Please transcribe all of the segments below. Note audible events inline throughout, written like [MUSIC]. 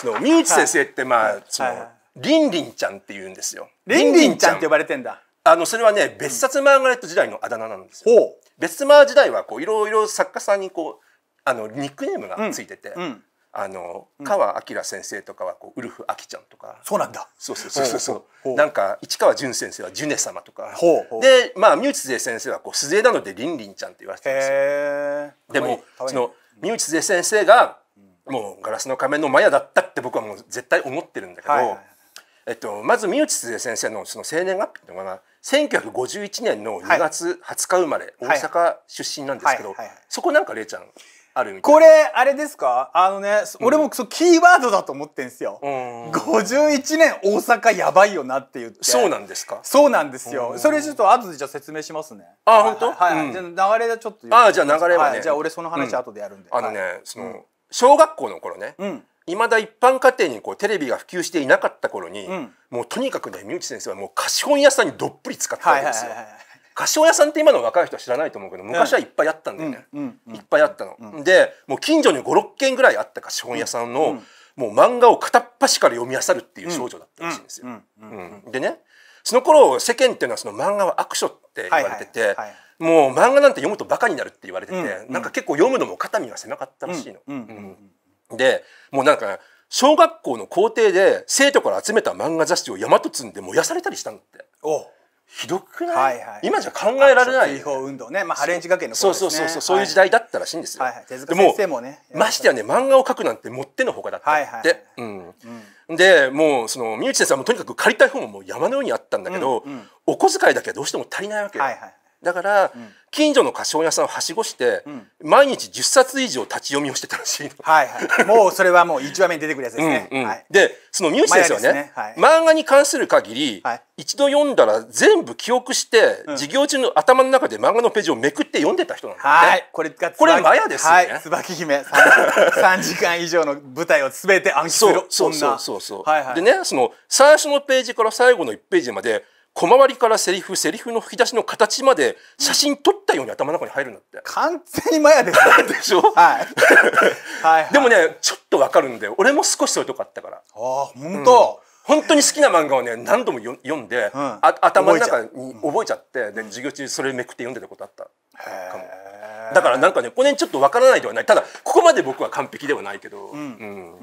その三内先生ってまあそのりんりんちゃんって言うんですよ。りんりんちゃんって呼ばれてんだ。あのそれはね別冊マーガレット時代のあだ名なんですよ。うん、別冊マー時代はこういろいろ作家さんにこうあのニックネームがついてて。うんうんあの川明先生とかはこうウルフアキちゃんとか、そうなんだ。そうそうそうそうなんか市川淳先生はジュネ様とか、ほほううでまあ三内鈴先生はこう鈴江なのでりんりんちゃんって言われてたんですよ。でもその三内鈴先生がもう「ガラスの仮面」のマヤだったって僕はもう絶対思ってるんだけど、はいえっと、まず三内鈴先生のその生年月日っていうのが1951年の2月20日生まれ、はい、大阪出身なんですけど、そこなんかれいちゃんあるみたいこれあれですかあのね、俺もそキーワードだと思ってんすよ、うん、51年大阪やばいよなって言ってそうなんですかそうなんですよ、それちょっと後でじゃ説明しますねあ本当はい、はい、うん、じゃ流れちょっとあじゃ流れはね、はい、じゃ俺その話後でやるんで、あのね、その小学校の頃ね、うんいまだ一般家庭にこうテレビが普及していなかった頃に、うん、もうとにかくね三内先生はもう貸本屋さんにどっぷり使ったわけですよ。貸本屋さんって今の若い人は知らないと思うけど昔はいっぱいあったんだよね、いっぱいあったの。うん、でもう近所に56軒ぐらいあった貸本屋さんの、うん、もう漫画を片っ端から読み漁るっていう少女だったらしいんですよ。でねその頃世間っていうのはその漫画は悪書って言われてて。はいはいはいもう漫画なんて読むとバカになるって言われてて、うんうん、なんか結構読むのも肩身が狭かったらしいの。うんうん、でもうなんか小学校の校庭で生徒から集めた漫画雑誌を山と積んで燃やされたりしたのって。ひどくない、はいはい、今じゃ考えられない、ね、運動ね、まあ、ハレンチ学園の、ね、そうそうそうそうそういう時代だったらしいんですよ、はいはい、手塚先生もねましてやね漫画を描くなんてもってのほかだったはいはい、うん、うん、でもうその三内先生はもうとにかく借りたい本ももう山のようにあったんだけど、うんうん、お小遣いだけはどうしても足りないわけ、はいはい、だから、近所の菓子屋さんをはしごして、毎日10冊以上立ち読みをしてたらしいの、はいはい、もうそれはもう一話目に出てくるやつですね、うんうんはい、でその三内ですよね、ねはい、漫画に関する限り、はい、一度読んだら全部記憶して、うん、授業中の頭の中で漫画のページをめくって読んでた人なんですね、はい、これこれマヤですよね、はい、椿姫 3, 時間以上の舞台を全て暗記する女そうそうそうそう、はいはい、でねその最初のページから最後の1ページまで小回りからセリフセリフの吹き出しの形まで写真撮ったように頭の中に入るんだって。完全にマヤです、[LAUGHS] でしょ、はい、[LAUGHS] はいはいでもねちょっとわかるんで俺も少しそういうとこあったから。あ本当、うん、本当に好きな漫画をね何度も読んで、うん、あ頭の中に覚えちゃって、うん、で授業中それめくって読んでたことあったかも。だからなんかねこの辺ちょっとわからないではないただここまで僕は完璧ではないけど、うん、う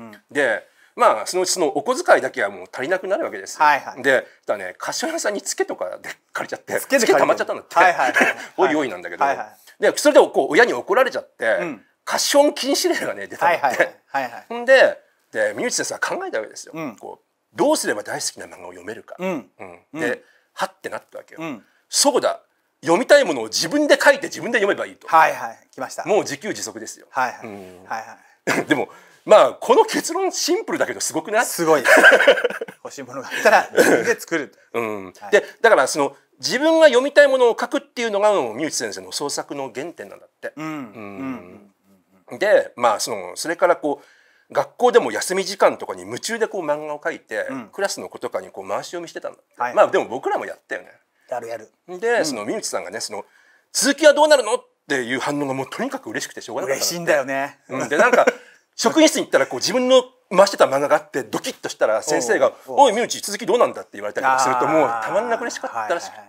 ん、でまあそのうちそのお小遣いだけはもう足りなくなるわけですよ、はいはい、でだね柏屋さんにつけとかで借りちゃってつけたまっちゃったんだって、はいはい、[LAUGHS] おいおいなんだけど、はいはい、でそれでこう親に怒られちゃって、うん、貸しン禁止令がね出たんだって、はいはい、でで身内先生は考えたわけですよ、うん、こうどうすれば大好きな漫画を読めるか、うんうん、で、はってなったわけよ、そうだ読みたいものを自分で書いて自分で読めばいいとはいはい来ましたもう自給自足ですよはいはい、はいはい、[LAUGHS] でもまあこの結論シンプルだけどすごくないすごい [LAUGHS] 欲しいものがあったら自分で作る、うんはい、でだからその自分が読みたいものを書くっていうのが三内先生の創作の原点なんだって。でまあそのそれからこう学校でも休み時間とかに夢中でこう漫画を書いて、うん、クラスの子とかにこう回し読みしてたんだって、はい、まあでも僕らもやったよね。やるやる。で、その三内さんがねその続きはどうなるのっていう反応がもうとにかく嬉しくてしょうがなかった嬉しいんだよね。うん、でなんか [LAUGHS] 職員室に行ったらこう自分の回してた漫画があってドキッとしたら先生が「おいみうち続きどうなんだ」って言われたりとするともうたまんなく嬉しかったらしくて。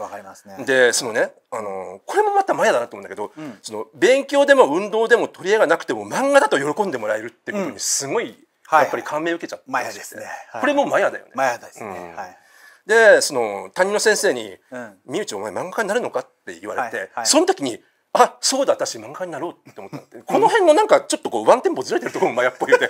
わかりますねでそのねあのこれもまたマヤだなと思うんだけど、その勉強でも運動でも取り合いがなくても漫画だと喜んでもらえるってことにすごい、やっぱり感銘受けちゃったマヤですね、これもマヤだよねマヤですね、はいでその担任の先生に「みうちお前漫画家になるのか?」って言われて、その時にあそうだ私漫画になろうって思ったってこの辺のなんかちょっとこうワンテンポずれてるところもマヤっぽいよね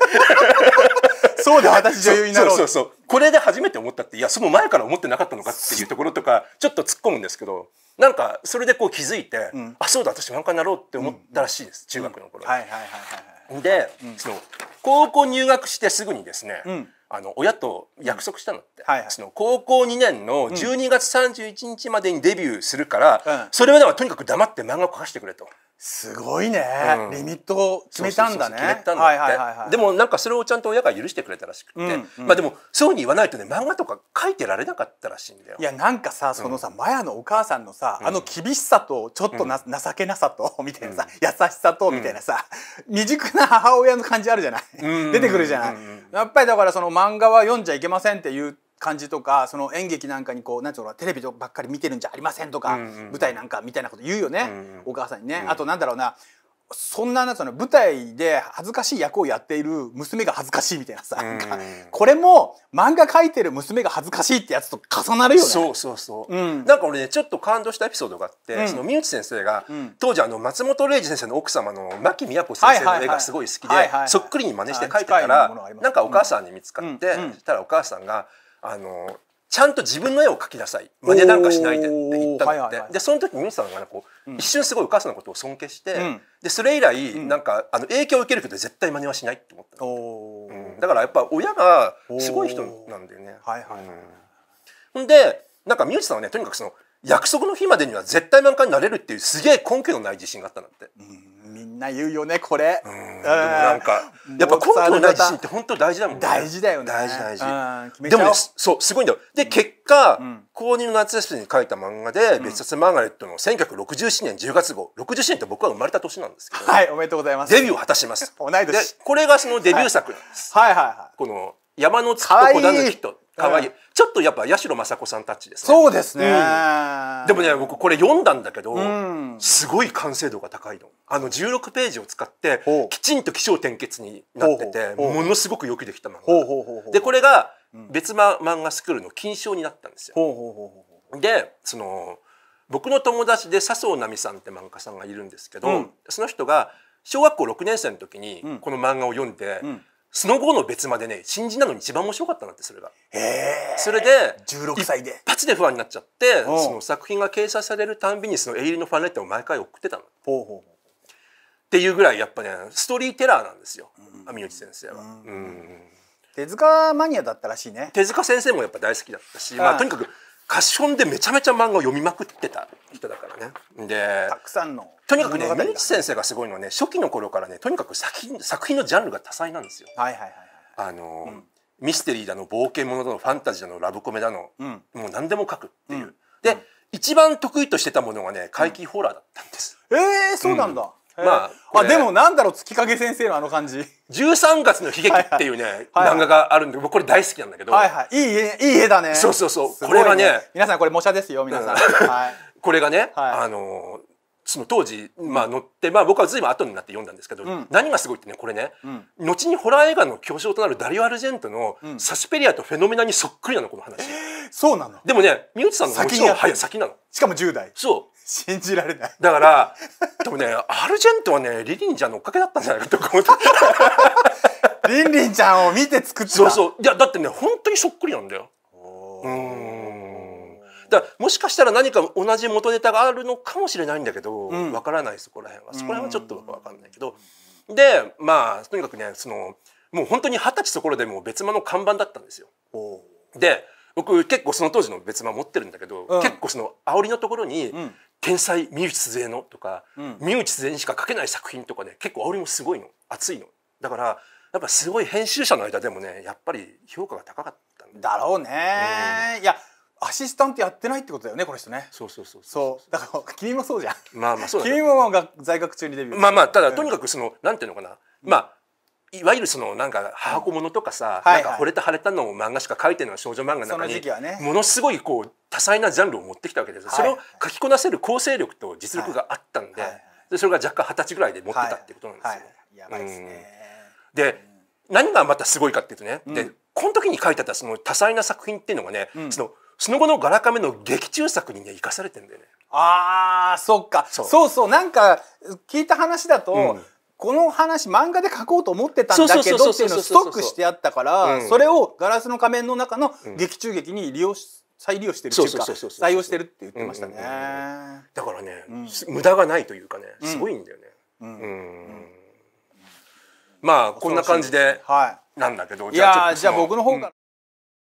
[LAUGHS] そうで私女優になろうそうそうそうこれで初めて思ったっていやその前から思ってなかったのかっていうところとかちょっと突っ込むんですけどなんかそれでこう気づいて、うん、あそうだ私漫画になろうって思ったらしいです、うん、中学の頃、うん、はいはいはいはいで、うん、その高校入学してすぐにですね、うんあの親と約束したのって、はいはい、その高校2年の12月31日までにデビューするから、うん、それまではとにかく黙って漫画を書かせてくれと。すごいね、うん、リミットを決めたんだね。そうそうそう決めたんだ、はいはい、でもなんかそれをちゃんと親が許してくれたらしくて、うんうん、まあでもそうに言わないとね漫画とか書いてられなかったらしいんだよ。いやなんかさそのさ、うん、マヤのお母さんのさあの厳しさとちょっとな、うん、情けなさとみたいなさ、優しさとみたいなさ、未熟な母親の感じあるじゃない出てくるじゃない、うんうんうん、やっぱりだからその漫画は読んじゃいけませんって言って感じとかその演劇なんかにこうなんつうのテレビばっかり見てるんじゃありませんとか、うんうん、舞台なんかみたいなこと言うよね、うんうん、お母さんにね。うん、あとなんだろうなそんななんその舞台で恥ずかしい役をやっている娘が恥ずかしいみたいなさ、うん、これも漫画描いてる娘が恥ずかしいってやつと重なるよねそうそうそう、うん、なんか俺ねちょっと感動したエピソードがあって、うん、その三内先生が、うん、当時あの松本零士先生の奥様の牧美和子先生の絵がすごい好きで、そっくりに真似して描いてたら、なんかお母さんに見つかって、したらお母さんが「あのちゃんと自分の絵を描きなさい真似なんかしないでって言ったのって、でその時ミンさんがなんかこう、うん、一瞬すごいお母さんのことを尊敬して、うん、でそれ以来、うん、なんかあの影響を受けるけど絶対真似はしないって思った、うん、だからやっぱ親がすごい人なんだよね。はいはいうん、でなんかミュージさんはねとにかくその約束の日までには絶対満開になれるっていうすげえ根拠のない自信があったんだって。うんみんな言うよねこれ。うんでもなんかやっぱ根拠ない自信って本当大事だもんね。大事だよね。大事大事。でもそうすごいんだよ。で、結果、高2の夏休みに書いた漫画で「別冊マーガレット」の1967年10月号60周年って僕は生まれた年なんですけど。はいおめでとうございます。デビューを果たします。同い年。これがそのデビュー作なんです。はいはいはい。この山の月と小田の人。可愛い、えー、ちょっとやっぱ八代雅子さんたちですねそうですね、うん、でもね僕これ読んだんだけど、うん、すごい完成度が高いのあの16ページを使ってきちんと起承転結になっててものすごくよくできた漫画でこれが別、ま、漫画スクールの金賞になったんですよでその僕の友達で笹生奈美さんって漫画家さんがいるんですけど、うん、その人が小学校6年生の時にこの漫画を読んで、うんその後の別までね新人なのに一番面白かったなってそれがそれで16歳で一発で不安になっちゃってその作品が掲載されるたんびにそのエイリのファンレターを毎回送ってたのほうほうほうっていうぐらいやっぱねストーリーテラーなんですよ網内先生は、うん、手塚マニアだったらしいね手塚先生もやっぱ大好きだったし、まあ、とにかくファッションでめちゃめちゃ漫画を読みまくってた人だからね。で、たくさんの。とにかくね、宮市先生がすごいのはね、初期の頃からね、とにかく作品作品のジャンルが多彩なんですよ。はいはいはい。あの、うん、ミステリーだの、冒険者だの、ファンタジーだの、ラブコメだの、うん、もう何でも書くっていう。うん、で、一番得意としてたものがね、怪奇ホラーだったんです。ええー、そうなんだ。まあ、あ、でもなんだろう、月影先生のあの感じ。13月の悲劇っていうね、はいはい、漫画があるんで僕これ大好きなんだけど、はいはい、いい絵いい絵だねそうそうそう、ね、これがね皆さんこれ模写ですよ皆さん、はい、これがね、はい、あのその当時、まあ、載って、まあ、僕は随分後になって読んだんですけど、うん、何がすごいってねこれね、うん、後にホラー映画の巨匠となるダリオ・アルジェントの「サスペリアとフェノメナ」にそっくりなのこの話、そうなのでもね三内さんのもち先,、はい、先なのしかも10代そう信じられないだからでもねアルジェントはねリリンちゃんの追っかけだったんじゃないかと思って [LAUGHS] リンリンちゃんを見て作ってそうそういやだってね本当にそっくりなんだようんだもしかしたら何か同じ元ネタがあるのかもしれないんだけどわ、うん、からないそこら辺はそこら辺はちょっとわかんないけどでまあとにかくねそのもう本当に二十歳ところでも別間の看板だったんですよで僕結構その当時の別間持ってるんだけど、うん、結構その煽りのところに、うん天才身内鈴のとか、うん、身内鈴にしか書けない作品とかね結構煽りもすごいの熱いのだからやっぱすごい編集者の間でもねやっぱり評価が高かっただろうね、うん、いやアシスタントやってないってことだよねこの人ねそうそうそうそうだから君もそうじゃんまあまあそうだ、ね、君も在学中にデビューまあまあただとにかくその、うん、なんていうのかなまあいわゆるそのなんか母子ものとかさ、はいはい、なんか惚れた腫れたの漫画しか書いてるのは少女漫画の中にものすごいこう多彩なジャンルを持ってきたわけです、はい、それを書きこなせる構成力と実力があったんで,、でそれが若干二十歳ぐらいで持ってたってことなんですよ。やばいですね、うん、で、何がまたすごいかっていうとね、うん、でこの時に書いてたその多彩な作品っていうのがね、そのその後のガラカメの劇中作にね生かされてんだよね。あーそっかそうそうなんか聞いた話だと、うん、この話漫画で書こうと思ってたんだけどっていうのをストックしてあったから、それを「ガラスの仮面」の中の劇中劇に利用し再利用してるっていうか採用してるって言ってましたね、だからね、無駄がないというかねすごいんだよね、うんまあこんな感じでなんだけど、じゃあ僕の方から、